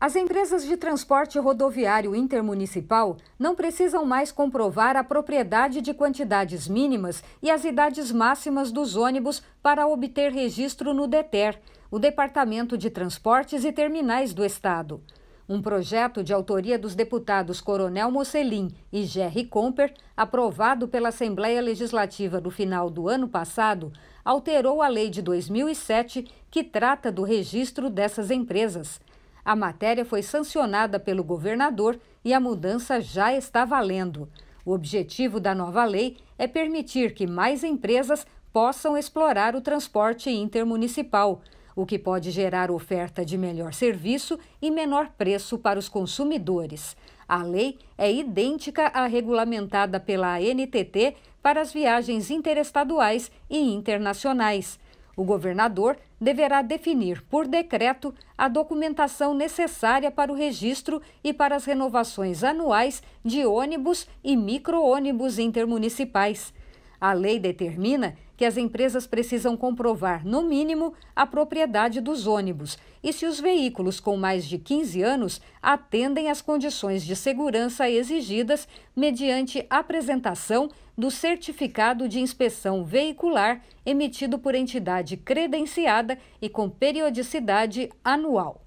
As empresas de transporte rodoviário intermunicipal não precisam mais comprovar a propriedade de quantidades mínimas e as idades máximas dos ônibus para obter registro no DETER, o Departamento de Transportes e Terminais do Estado. Um projeto de autoria dos deputados Coronel Mocelim e Jerry Comper, aprovado pela Assembleia Legislativa no final do ano passado, alterou a lei de 2007 que trata do registro dessas empresas. A matéria foi sancionada pelo governador e a mudança já está valendo. O objetivo da nova lei é permitir que mais empresas possam explorar o transporte intermunicipal o que pode gerar oferta de melhor serviço e menor preço para os consumidores. A lei é idêntica à regulamentada pela ANTT para as viagens interestaduais e internacionais. O governador deverá definir por decreto a documentação necessária para o registro e para as renovações anuais de ônibus e micro-ônibus intermunicipais. A lei determina que as empresas precisam comprovar, no mínimo, a propriedade dos ônibus e se os veículos com mais de 15 anos atendem às condições de segurança exigidas mediante apresentação do certificado de inspeção veicular emitido por entidade credenciada e com periodicidade anual.